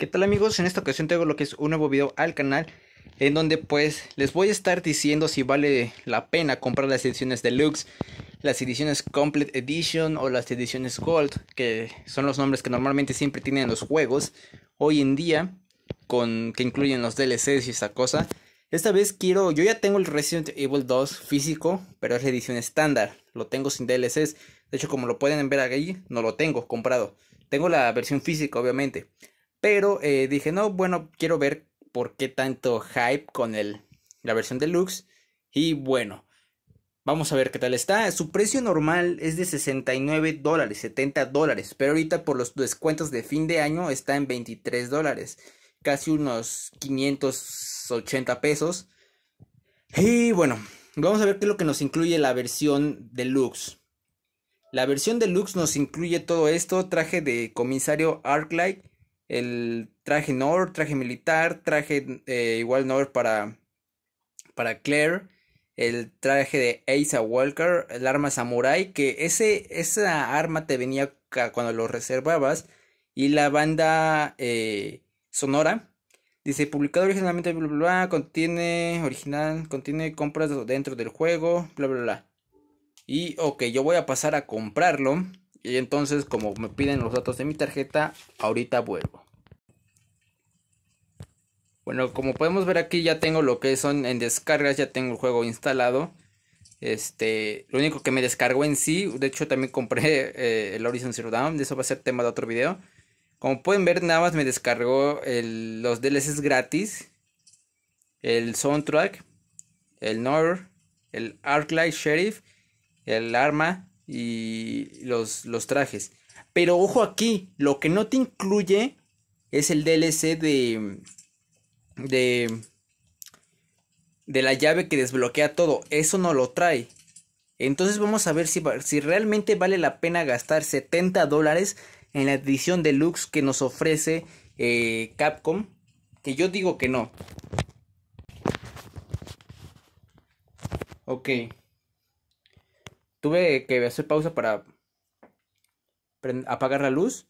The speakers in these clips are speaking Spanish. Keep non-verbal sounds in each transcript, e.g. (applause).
¿Qué tal amigos? En esta ocasión tengo lo que es un nuevo video al canal en donde pues les voy a estar diciendo si vale la pena comprar las ediciones deluxe, las ediciones complete edition o las ediciones gold, que son los nombres que normalmente siempre tienen los juegos hoy en día con que incluyen los DLCs y esta cosa. Esta vez quiero, yo ya tengo el Resident Evil 2 físico, pero es la edición estándar, lo tengo sin DLCs. De hecho, como lo pueden ver ahí, no lo tengo comprado. Tengo la versión física, obviamente. Pero eh, dije, no, bueno, quiero ver por qué tanto hype con la versión deluxe. Y bueno, vamos a ver qué tal está. Su precio normal es de 69 dólares, 70 dólares. Pero ahorita por los descuentos de fin de año está en 23 dólares. Casi unos 580 pesos. Y bueno, vamos a ver qué es lo que nos incluye la versión deluxe. La versión deluxe nos incluye todo esto, traje de comisario Arclight, el traje Nord, traje militar, traje eh, igual Nord para, para Claire, el traje de Asa Walker, el arma samurai, que ese, esa arma te venía cuando lo reservabas, y la banda eh, sonora. Dice, publicado originalmente, contiene, original, contiene compras dentro del juego, bla, bla, bla. Y, ok, yo voy a pasar a comprarlo. Y entonces, como me piden los datos de mi tarjeta, ahorita vuelvo. Bueno, como podemos ver aquí ya tengo lo que son en descargas, ya tengo el juego instalado. Este, lo único que me descargó en sí, de hecho también compré (laughs) eh, el Horizon Zero Dawn, de eso va a ser tema de otro video. Como pueden ver, nada más me descargó el, los DLCs gratis. El Soundtrack, el Nor, el Arclight Sheriff, el Arma y los, los trajes. Pero ojo aquí, lo que no te incluye es el DLC de de de la llave que desbloquea todo. Eso no lo trae. Entonces vamos a ver si, si realmente vale la pena gastar 70 dólares en la edición deluxe que nos ofrece eh, Capcom. Que yo digo que no. Ok. Tuve que hacer pausa para apagar la luz.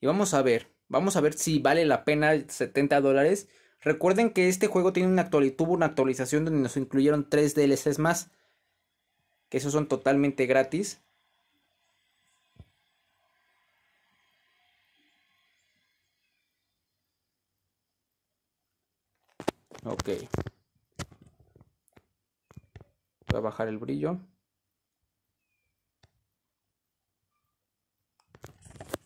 Y vamos a ver. Vamos a ver si vale la pena 70 dólares Recuerden que este juego tiene una tuvo una actualización donde nos incluyeron 3 DLCs más. Que esos son totalmente gratis. Ok. Voy a bajar el brillo.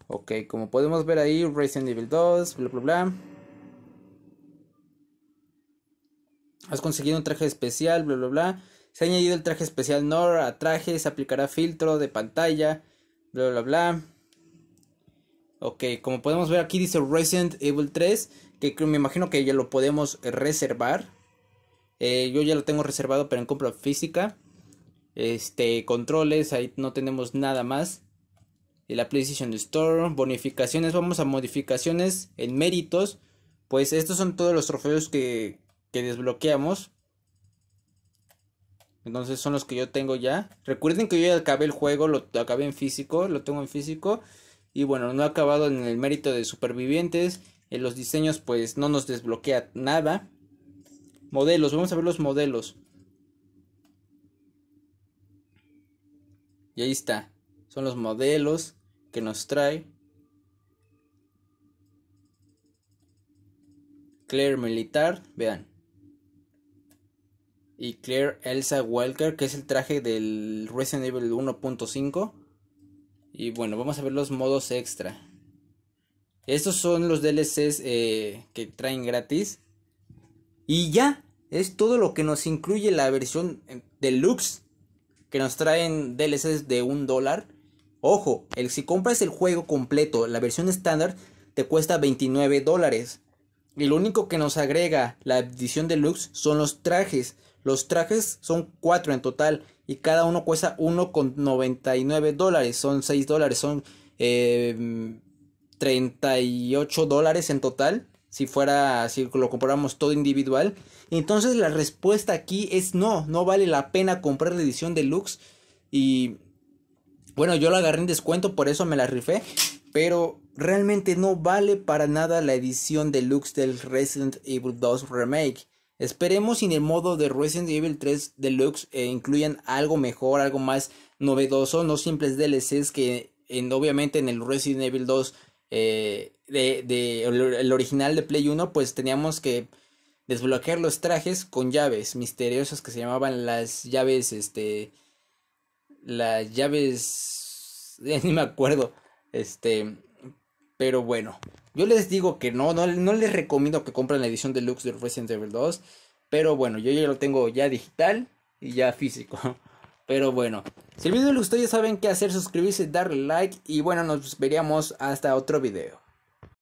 Ok, como podemos ver ahí, Racing Evil 2, bla bla bla. Has conseguido un traje especial, bla, bla, bla. Se ha añadido el traje especial NOR a trajes, aplicará filtro de pantalla, bla, bla, bla. Ok, como podemos ver aquí dice Resident Evil 3, que me imagino que ya lo podemos reservar. Eh, yo ya lo tengo reservado, pero en compra física. Este, controles, ahí no tenemos nada más. Y la PlayStation Store, bonificaciones, vamos a modificaciones en méritos. Pues estos son todos los trofeos que, que desbloqueamos. Entonces son los que yo tengo ya. Recuerden que yo ya acabé el juego, lo acabé en físico, lo tengo en físico. Y bueno, no ha acabado en el mérito de supervivientes. En los diseños pues no nos desbloquea nada. Modelos, vamos a ver los modelos. Y ahí está. Son los modelos que nos trae. Claire Militar, vean y Claire Elsa Walker que es el traje del Resident Evil 1.5. Y bueno, vamos a ver los modos extra. Estos son los DLCs eh, que traen gratis. Y ya, es todo lo que nos incluye la versión deluxe. Que nos traen DLCs de un dólar. Ojo, el, si compras el juego completo, la versión estándar, te cuesta 29 dólares. Y lo único que nos agrega la edición deluxe son los trajes. Los trajes son 4 en total y cada uno cuesta 1,99 dólares. Son 6 dólares, son 38 eh, dólares en total. Si fuera, si lo compramos todo individual. Entonces la respuesta aquí es no, no vale la pena comprar la edición deluxe. Y bueno, yo la agarré en descuento, por eso me la rifé. Pero realmente no vale para nada la edición deluxe del Resident Evil 2 Remake. Esperemos en el modo de Resident Evil 3 Deluxe eh, incluyan algo mejor, algo más novedoso, no simples DLCs que en, obviamente en el Resident Evil 2 eh, de, el original de Play 1 pues teníamos que desbloquear los trajes con llaves misteriosas que se llamaban las llaves este las llaves (laughs) ni me acuerdo este pero bueno, yo les digo que no, no, les recomiendo que compren la edición deluxe de Resident Evil 2. Pero bueno, yo ya lo tengo ya digital y ya físico. (laughs) Pero bueno, si el video les gustó ya saben qué hacer, suscribirse, darle like y bueno, nos veríamos hasta otro video.